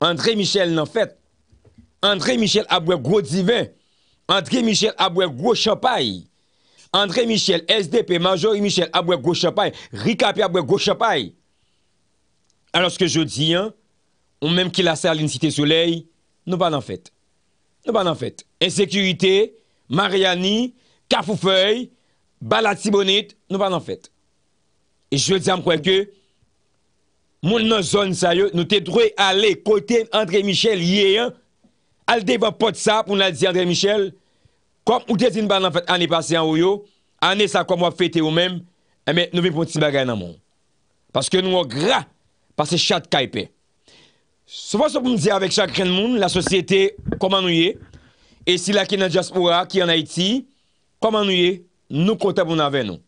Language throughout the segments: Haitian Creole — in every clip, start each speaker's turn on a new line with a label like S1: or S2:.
S1: André Michel nan fèt. André Michel abouèk gwo divin. André Michel abouèk gwo chapay. André Michel, SDP, Majori Michel abouèk gwo chapay. Rikapi abouèk gwo chapay. Alors, s'ke jò di, ou mèm ki la ser l'incite souley, nou pa nan fèt. Nou pa nan fèt. Ensekirite, Mariani, Kafoufei, Balatibonit, nou pa nan fèt. Et jò di, am kwen kè, Moun nan zon sa yo, nou te drouye ale, kote Andre Michel ye yon, al devan pot sa pou nan di Andre Michel, kom ou te zin ban an fete, an e pase an ou yo, an e sa kom wap fete ou eh men, eme nou vi pou ti bagay nan moun. Paske nou wap gra, paske chat kaype. Soufans wap moun di avek chakren moun, la sosyete, koman nou ye, e si la ki nan Jaspora, ki an Haiti, koman nou ye, nou kote pou nan ven nou.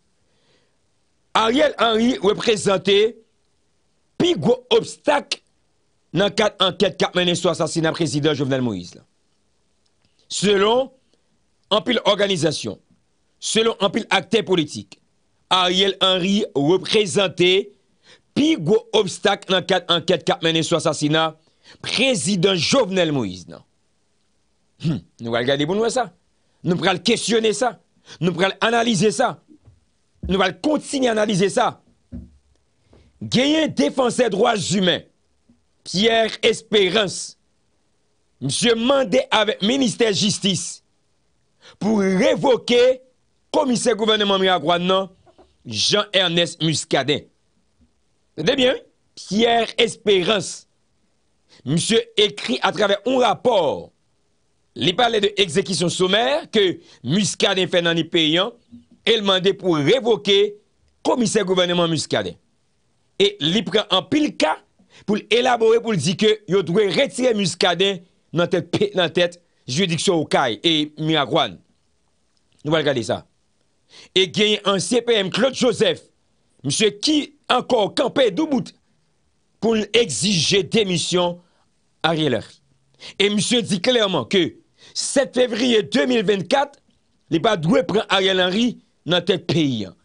S1: Ariel Henry reprezenté plus obstacle dans quatre enquêtes qui a mené sur l'assassinat président Jovenel Moïse. Selon un pile organisation, selon un pile acteur politique, Ariel Henry représentait plus obstacle dans quatre enquêtes qui a mené sur l'assassinat président Jovenel Moïse. Hmm, nous allons regarder pour nous e ça. Nous allons questionner ça. Nous allons analyser ça. Nous allons continuer à analyser ça. Genyen défenseur droits humains, Pierre Espérance, le ministère Ministère la Justice révoquer révoquer commissaire gouvernement Miragouan, Jean-Ernest Muscadet. Tende bien, Pierre Espérance, Monsieur écrit à travers un rapport les parlait de sommaire sommaire que Muscadet dans hein, il pays pour pour révoquer révoquer le gouvernement Muscadet. E li pren an pil ka pou l'elabore pou l'di ke yo dwe retire muskaden nan tèt pè nan tèt jwe diksyon ou kaj e, e mi a kwan. Nou val gade sa. E genye an CPM Claude Joseph, msè ki anko kampè dou bout pou l'exige demisyon a rile. E msè di klerman ke 7 fevriye 2024, li pa dwe pren a rile nan tèt pè yon.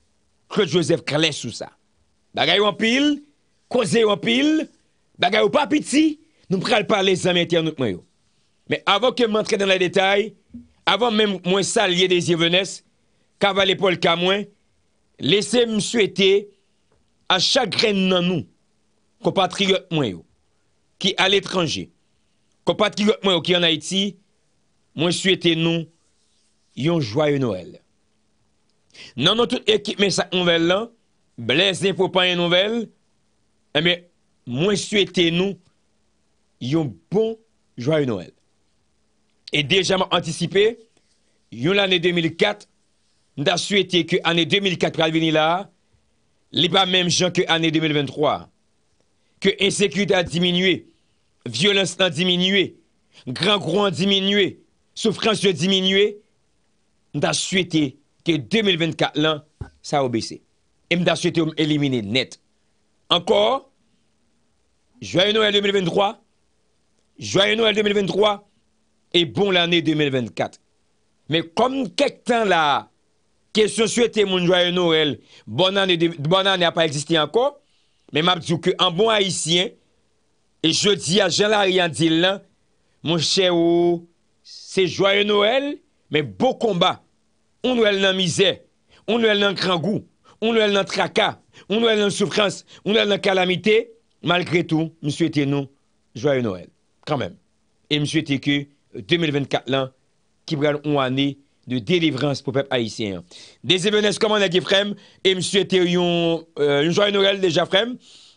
S1: Claude Joseph krele sou sa. Daga yon pil, koze yon pil, daga yon papiti, nou mprel pale zanmeti anout mwen yo. Men avon ke mwen tre den la detay, avon men mwen salye de zivenes, kavale pol kamwen, lese m souete a chagren nan nou ko patri yon mwen yo, ki al etranje, ko patri yon mwen yo ki anaiti, mwen souete nou yon jwaye noel. Nan nan tout ekip men sa kounvel lan, blèz nè fò pan yon nouvel, eh mwen sou ete nou yon bon jwa yon nouvel. E deja mwen antisipe, yon l'anè 2004, mwen da sou ete ki anè 2004 pral veni la, li pa mèm jan ki anè 2023, ki ensekut a diminué, violens nan diminué, gran kouan diminué, soufrans nan diminué, mwen da sou ete ki anè 2024 l'an sa ou besey. et m'a souhaité éliminer net. Encore, joyeux Noël 2023, joyeux Noël 2023 et bon l'année 2024. Mais comme quelque temps là, se souhaitait mon joyeux Noël, bonne année, n'a pas existé encore, mais m'a dit que en bon haïtien, et je dis à jean à là, mon cher, c'est joyeux Noël, mais beau combat. On Noël dans misère, on Noël dans grand goût on nous est dans tracas, on nous a dans souffrance, on nous a dans calamité. Malgré tout, monsieur souhaite nous, joyeux Noël, quand même. Et monsieur souhaite que 2024 euh, là, qui prend une année de délivrance pour le peuple haïtien. Des événements comme on a dit, et monsieur souhaite euh, un joyeux Noël déjà,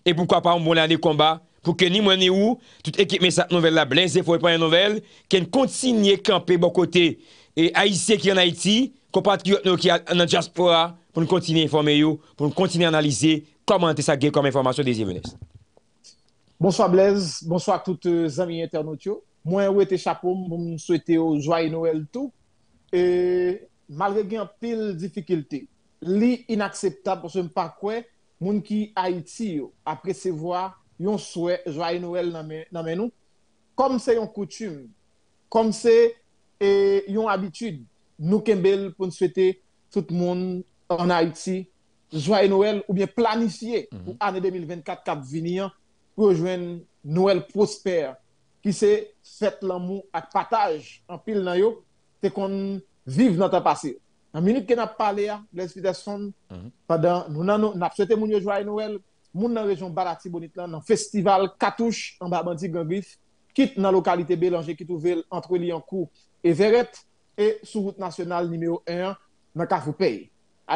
S1: Et pourquoi pas une bonne année de combat pour que ni moi ni où, toute équipe met cette nouvelle là, blessée, faut pas une nouvelle, qu'elle continue à camper bon côté. Et haïtien qui en Haïti, compatriotes qui de en diaspora, pou nou kontine informe yo, pou nou kontine analize koman te sa gey koman informasyon de zi menes.
S2: Bonswa Blez, bonswa tout euh, zami internet yo, mwen wete chapoum pou mwen souete yo joaye noel tou, malwe gen apil difikilte, li inakseptab pou se mpa kwe, moun ki a iti yo, apre se vwa yon soue joaye noel nan menou, kom se yon koutume, kom se yon habitude, nou kembel pou mwen souete tout moun konwen en Haïti, joyeux Noël, ou bien planifier pour l'année 2024 va venir pour rejoindre Noël prospère, qui c'est fête l'amour et partage en pile dans yo, c'est qu'on vive dans le passé. En minute qu'on a parlé, l'explication, hein, mhm. pendant, nous avons souhaité mon joyeux Noël, moun dans la région Barati bonitlan dans le festival Katouche, en Babandi Gangrif, quitte dans la localité Bélanger, qui entre Liancourt et Verret, et sur route nationale numéro 1, dans Carrefour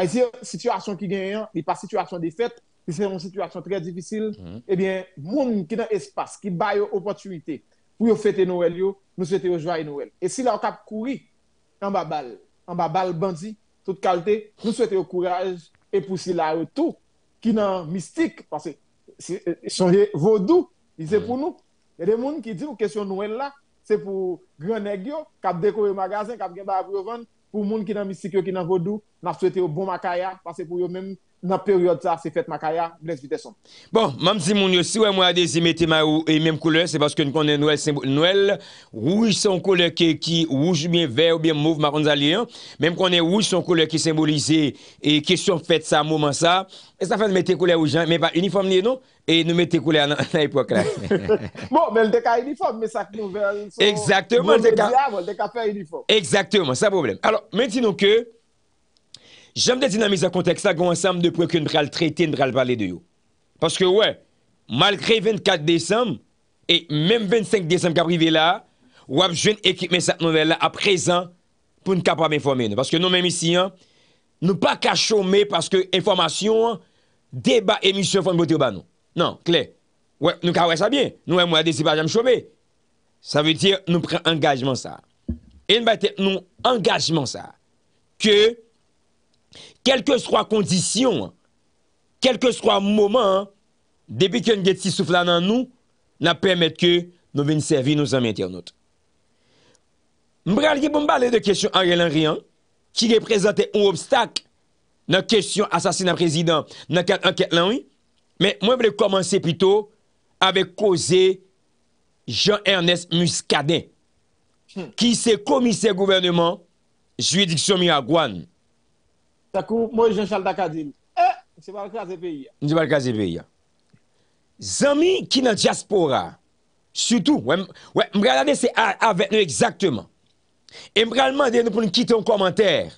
S2: Ici, situation qui gagne, n'est hein, pas situation défaite, c'est une situation très difficile. Mhm. Eh bien, monde qui dans espace, qui baille opportunité pour fêter Noël, yo, nous souhaitons joyeux Noël. Et si là, on cap courir en bas balle, en bas balle bandit, toute qualité, nous souhaitons courage et pour si là tout qui dans mystique, parce que changer euh, vaudou, c'est mhm. pour nous. Il y a des gens qui disent que question Noël là, c'est pour grand a cap décorer magasin, cap gen pour vendre, pou moun ki nan misik yo ki nan vodu, nan swete yo bon makaya, pase pou yo menm, nan peryode sa se fet mak aya, blens vide son.
S1: Bon, mam zi moun yo si wè mwade zi mette ma ou e mèm koule, se baske nou konen nouel, nouel, rouj son koule ke ki, rouj mwen ver ou mwen mouv, mwen konen rouj son koule ki simbolize, e kesyon fet sa mouman sa, e sa fèm nou mette koule ou jan, mwen pa uniform liye nou, non? e nou mette koule nan epok la.
S2: Bon, men l deka uniform, men sak nou vel, bon men diyav, l deka fè uniform.
S1: Exactement, sa problem. Alors, men ti nou ke, jèm dè dinamize konteksta gwen sam dè pou ek yon bral trete, yon bral pale de yo. Paske wè, malgre 24 Desem, e mèm 25 Desem k aprive la, wèp jwen ekip men sat nouvel la aprezen pou n kapap informe nou. Paske nou mèm isi, nou pa kachome paske informasyon deba emisyon fon bote ou ban nou. Nan, kle, wè, nou ka wè sa bie. Nou wè mwen adesi pa jam chome. Sa vè dir nou preng engagement sa. En batè nou engagement sa. Ke, kelke sro a kondisyon, kelke sro a mouman, debi ki yon geti soufla nan nou, nan pwemet ke nou ven servie nou zanmete anot. Mbral, yi pou mbale de kesyon an gelan rian, ki reprezenten ou obstak nan kesyon asasina prezident nan ken anket lan ou, men mwen vle komanse pwito avek koze Jean-Ernest Muscadet, ki se komise gouvernement jwidik soumi a Gouane
S2: Takou, mwen jen chal da kadin. Eh, mwen se bal kaze peyi ya.
S1: Mwen se bal kaze peyi ya. Zami ki nan diaspora, soutou, mwen mre alade se avet nou exakteman. E mwen mre alemande nou pou nou kiton komenter.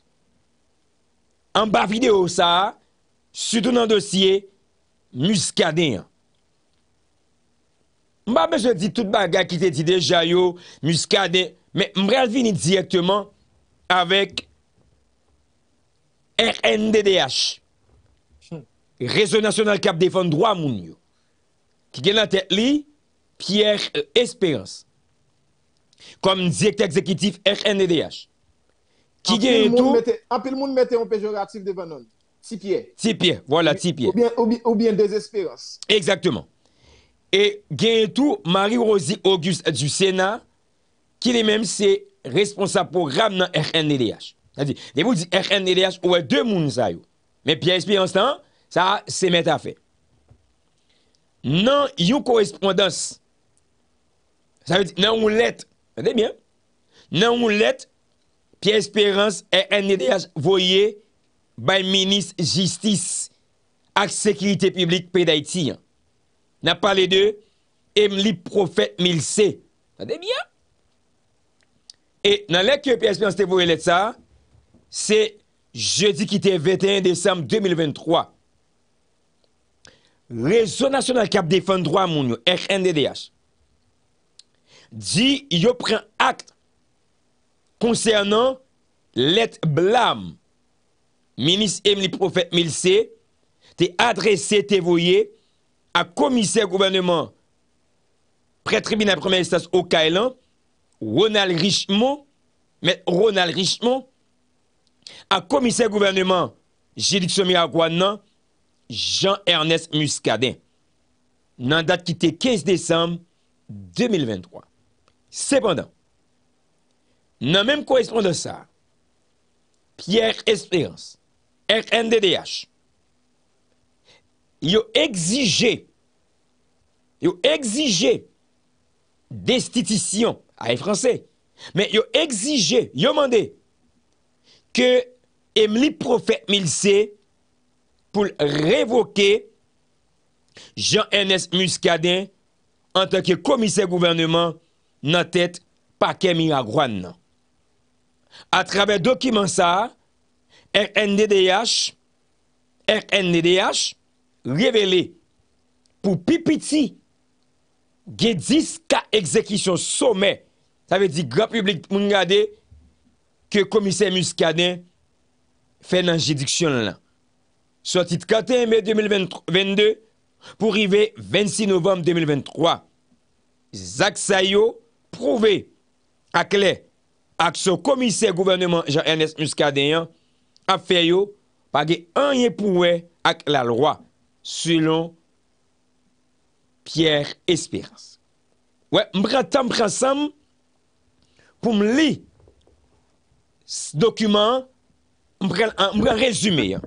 S1: An ba video sa, soutou nan dosye, mwen mskade. Mwen mba bej an di tout ba gaya ki te di de jayo, mwen mskade, mwen mre alvini direkteman avet RNDDH. Réseau national Cap Défendre droit Mounio. Qui gagne la tête Pierre euh, Espérance. Comme directeur exécutif RNDDH. Qui gagne tout.
S2: Un peu le monde mettait un péjoratif devant nous.
S1: Tipier. voilà Tipier. Ou bien, ou bien,
S2: ou bien désespérance.
S1: Exactement. Et gagne tout Marie-Rosie Auguste du Sénat, qui est même c'est responsable pour dans RNDDH. C'est-à-dire, vous de RNDH ouais, deux moun ça Mais Pierre Espérance, ça, c'est met à faire Non, une correspondance. Ça veut dire, non, une lettre. bien? Non, une lettre, Pierre Espérance, RNDDH, par le ministre justice et sécurité publique pays d'Haïti. Hein. N'a parlé de Emily Prophète Milsé. Entendez bien? Et dans que Pierre Espérance, voyé voyez ça, Se je di ki te 21 Desembe 2023, Réseau National Cap Défense Droit Mouniou, RNDDH, di yo pren akte konsernan let blam Minis Emily Profet Milsé te adrese te voye a Komise Gouvernement Pre-Tribunal Premier Estas Okailan Ronald Richemont Met Ronald Richemont A komise gouvernement, jidik somi akwa nan, Jean-Ernest Muscadet, nan dat ki te 15 Desembe 2023. Sepondan, nan menm kwa espon de sa, Pierre Espéance, RNDDH, yo exige, yo exige destitisyon, aye franse, men yo exige, yo mande, ke em li profet milse pou revoke Jean-Henès Muscadin an tanke komise gouvernement nan tet pa kemi agouan nan. A trabe dokimansar, RNDDH, RNDDH, revele pou pipiti ge 10 ka ekzekisyon somè, sa ve di grand publik moun gadey, ke komise Muscadè fè nan jidiksyon lan. Sotit katè mè 2022, pou rive 26 novem 2023. Zak sa yo, prouve ak lè, ak so komise gouvernement Jean-Ernest Muscadè yon, ap fè yo, page an ye pouwe ak la lwa, selon Pierre Esperance. Mbratam prasam, pou m li, Dokument Mwen resume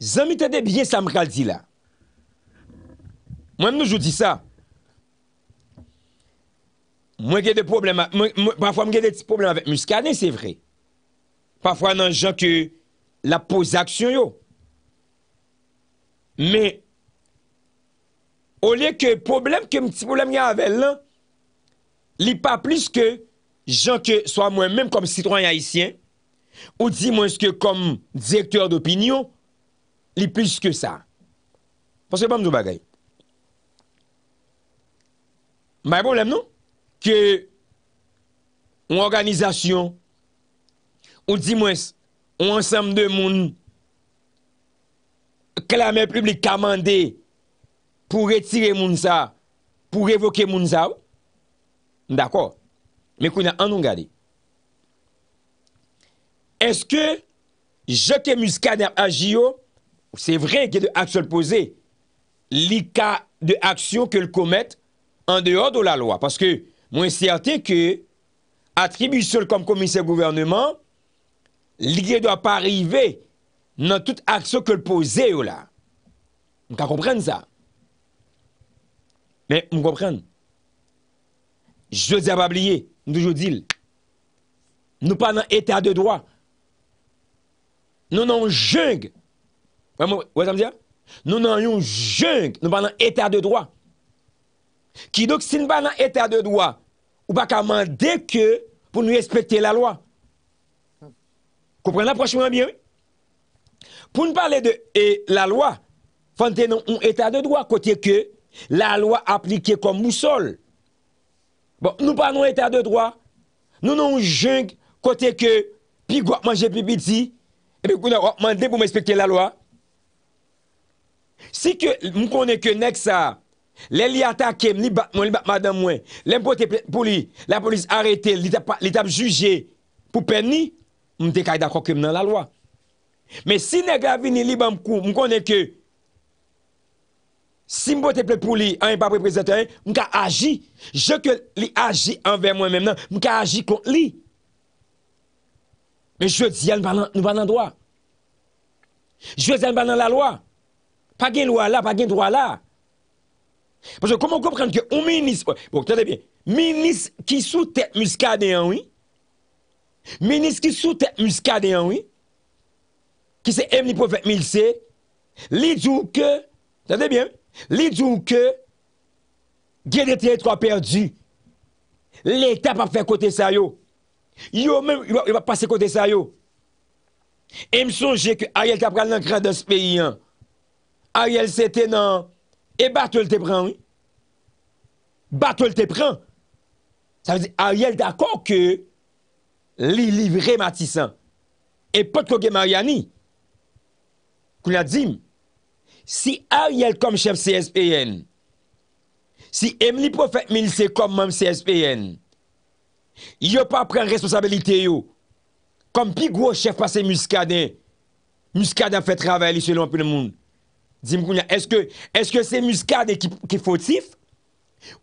S1: Zanmite de biye sa mwen kal di la Mwen nou joudi sa Mwen gen de problem Parfwa mwen gen de ti problem Mwen skane se vre Parfwa nan jan ke La pose aksyon yo Me O liye ke problem Ke mwen ti problem gen avel la Li pa plis ke jan ke swa mwen menm kom sitwany haisyen, ou di mwen se ke kom direktor d'opinyon, li plis ke sa. Pwase pa mdou bagay. Ma e bolem nou, ke, ou organizasyon, ou di mwen, ou ansam de moun, ke la men publik kamande, pou retire moun sa, pou revoke moun sa ou, d'akor, Mè kou na anon oh? gade. Eske, jote mou skader aji yo, ou se vre gè de akso l'poze, li ka de akso ke l'komet an dehod ou la loa. Paske, mou eskerte ke atribus sol kom komise gouvernement, li gè dwa pa arrive nan tout akso ke l'poze yo oh la. Mou ka komprende sa. Mè, mou komprende. Jote zavab liye, Nous toujours dis, nous pas d'état état de droit. Nous n'avons jungle. Vous voyez me dire? Hein? Nous n'avons jungle, nous pas dans état de droit. Qui donc si nous pas dans état de droit, ou pas demander que pour nous respecter la loi. Comprenez l'approche bien? Pour nous parler de la loi, avons un état de droit côté que la loi appliquée comme boussole. Bon, nou pa nou etat de drwa, nou nou jeng kote ke pi gwa manje pi bidzi, epi kou nan wak mande pou men spekte la lwa. Si ke moun konen ke nek sa, le li atakem, li batman, li batman dan mwen, le mpote pou li, la polis arete, li tap juje pou pen ni, mwen dekay da kokem nan la lwa. Men si nek avini li bam kou, moun konen ke... si je plaît pour lui, je ne pas représenter, je hein, agir. Je que lui agit envers moi-même, je agir contre lui. Mais je dis, nous ne pas dans droit. Je dis, nous pas dans la loi. Pas de loi là, pas de droit là. Parce que comment comprendre qu'un ministre, bon, tenez bien, ministre qui sous tête muscade, hein, oui, ministre qui sous tête muscade, hein, oui, qui c'est Emni Prophète Milse, lui dit que, tenez bien, Li djou ke gen ete etro a perdi. L'Etat pa fè kote sa yo. Yo men yon pa fè kote sa yo. E m sonje ke a yel kapran nan kran de spè yon. A yel se tenan. E batol te pran. Batol te pran. Sa yon di a yel takon ke li livre matisan. E pot kogue Mariani. Kou la di m. Si Ariel kom chèf CSPN, si Emily profet milise kom mèm CSPN, yo pa pren responsabilite yo, kom pi gwo chèf pa se muskade, muskade an fè travèl, isye lè an pè de moun. Dime koun ya, eske se muskade ki fòtif,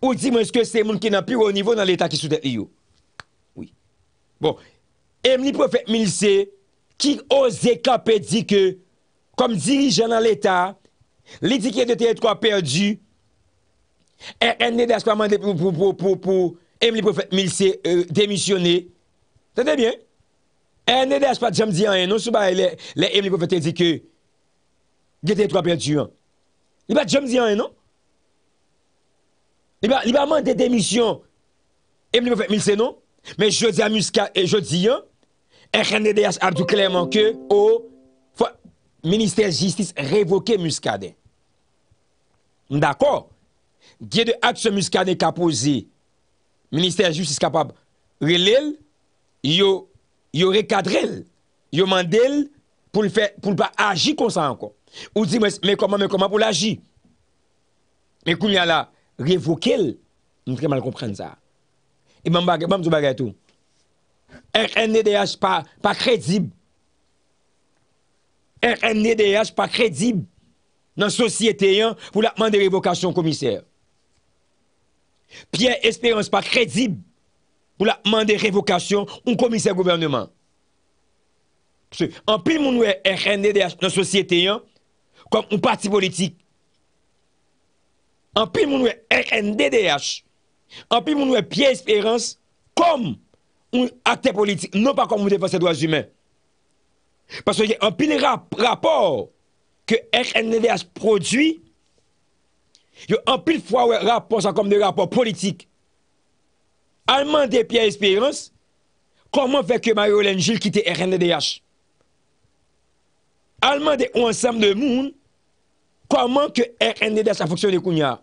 S1: ou dime eske se moun ki nan pi gwo nivou nan l'Etat ki soudè yo. Oui. Bon. Emily profet milise, ki o zè kapè di ke, kom dirijan nan l'Etat, Litike de te etro a perdi, e enne de as pa mande pou, pou, pou, pou, em li profet milse euh, demisyone, tete bien, enne de as pa jam di an, nou sou ba le em li profet te etri, gote etro a perdi an, li pa jam di an, non? Li pa mande demisyon, em li profet milse, non? Men jodi an, jodi an, enne de as ap di klerman ke, ou, minister justice revoke muskade, enne de as pa, Mdakor, gye de akse muskane kapo zi, Ministèr Jus iskapab, relèl, yo rekadrel, yo mandèl pou l'pa agi konsa anko. Ou di mwen, mwen koman pou l'agi? Mwen koun yala revokel, mwen treman l'kompren sa. E mbam zou bagay tou, RNEDH pa kredib. RNEDH pa kredib. nan sosyete yon pou lakman de revokasyon komisyer. Pi espérens pa kredib pou lakman de revokasyon ou komisyer gouvernement. An pi mounwe RNDDH nan sosyete yon kom un pati politik. An pi mounwe RNDDH an pi mounwe pi espérens kom un akte politik. Non pa kom moun defase doas jimè. Paso yon pi lera rapport ke RNDH prodwi, yo anpil fwa wè rapor sa kom de rapor politik. Alman de Pia Esperance, koman feke Mario Lengil kite RNDH? Alman de Onsem de Moun, koman ke RNDH a foksyon de Kounyar?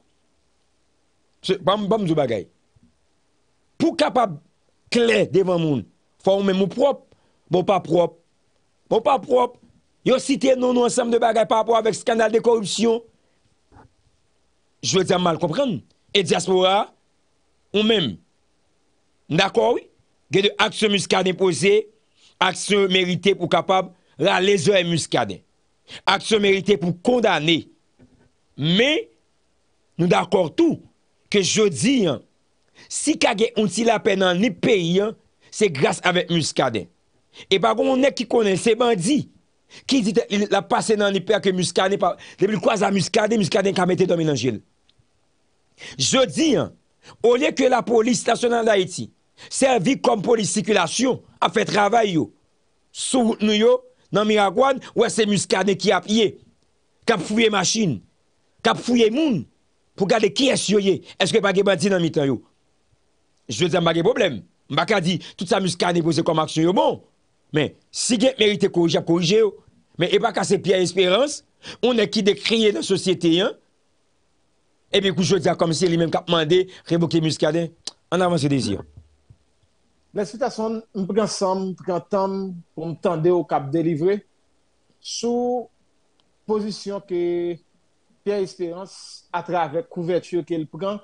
S1: Pou kapab kle devan Moun? Faw mè mou prop, mou pa prop, mou pa prop, yo siten nou nou ansam de bagay pa apwa vek skandal de korupsyon, jwè diyan mal kompren, et diaspora, ou men, d'akor, gè de aksyon muskade posè, aksyon merite pou kapab, la lezo e muskade, aksyon merite pou kondane, men, nou d'akor tou, ke jwè diyan, si kage unti la penan ni peyi, se grase avèk muskade, e bago mounè ki konen se bandi, Ki dit la pase nan iper ke muskane Debi kwa zan muskane, muskane kamete domen anjil Je di an O liye ke la polis Stasyonan la eti Servi kom polis sikulasyon A fe travay yo Sou nou yo nan miagwan Ou ese muskane ki ap ye Kap fuyye maschine Kap fuyye moun Pou gade ki es yo ye Eske bagye badi nan mi tan yo Je di an bagye problem Mbaka di tout sa muskane pou se komaksyon yo bon Men, si gen merite korije ap korije yo, men e baka se Pia Esperance, ou ne ki de kriye nan sosyete eh yon, ebe koujou diya komisi li men kap mande, rebouke muskade, an avansi de zi yo.
S2: Mwen se ta son, mwen pre ansam, pre ansam, pou mtande yo kap delivre, sou posisyon ke Pia Esperance atrave kouvertu ke l pre,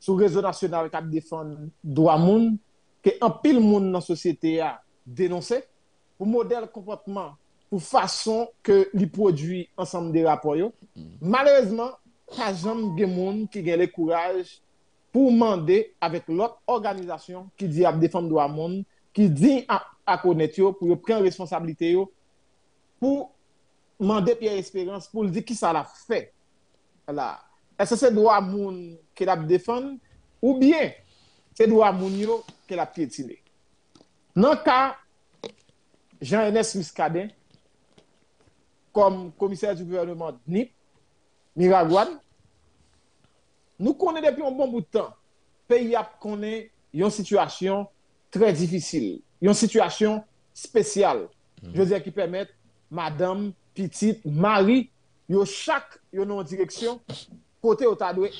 S2: sou rezonasyonare kap defon do amoun, ke ampil moun nan sosyete ya denonsè, pou model kompotman pou fason ke li produy ansam mm. de rapor yo. Malèzman, kajanm gen moun ki gen le kouraj pou mande avèk lòt organizasyon ki di ap defan mdwa moun ki di akonet yo pou yo pren responsabilite yo pou mande piye esperans pou di ki sa la fè. Ese se mdwa moun ke la defan ou bien se mdwa moun yo ke la piye tiney. cas de Jean-Enes Muscadet, comme commissaire du gouvernement NIP, Miragouane, nous connaissons depuis un bon bout de temps ap konen yon une situation très difficile, une situation spéciale. Mm-hmm. je dire, qui permet, madame, Petite Marie, yo direction, yon nou direksyon, kote côté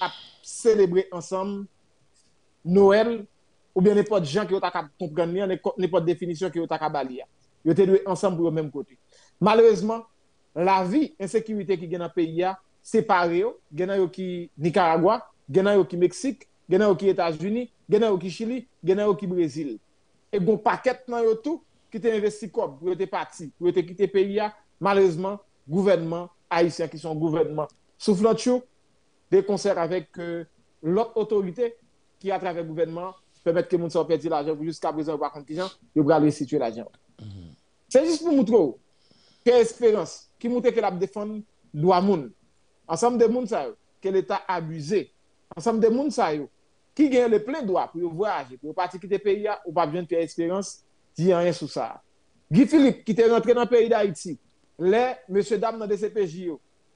S2: célébrer ensemble Noël ou bien pas de gens qui ont comprendre n'importe définition qui ont capable ils tous ensemble pour le même côté malheureusement la vie insécurité qui gagne dans pays a séparé gagne qui Nicaragua gagne qui Mexique gagne qui États-Unis gagne qui Chili gagne qui Brésil et bon paquet dans yo tout qui t'ont investi quoi, pour être parti pour être quitté pays a malheureusement gouvernement haïtien qui sont gouvernement soufflant des concerts avec euh, l'autre autorité qui à travers le gouvernement permettre que les gens perdent l'argent jusqu'à présent, par contre, les gens, ils vont restituer l'argent. C'est juste pour montrer que espérance qui montre que la défense doit moun. Ensemble de yo, que l'État a abusé. Ensemble de yo, qui gagne le plein droit pour voyager, pour partir quitter le pays, ou pas besoin de faire espérance, dit rien sous ça. Guy Philippe, qui est rentré dans le pays d'Haïti, les monsieur dame dans le DCPJ,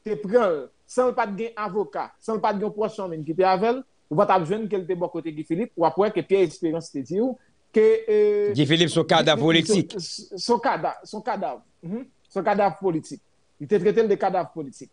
S2: te prend sans pas de avocat, sans pas de proche qui était avec Ou vat avjwen ke li te bokote Gifilip, ou apwen ke piye esperyans mhm, te zi ou, Gifilip sou kadaf politik. Sou kadaf, sou kadaf, sou kadaf politik. Li te treten de kadaf politik.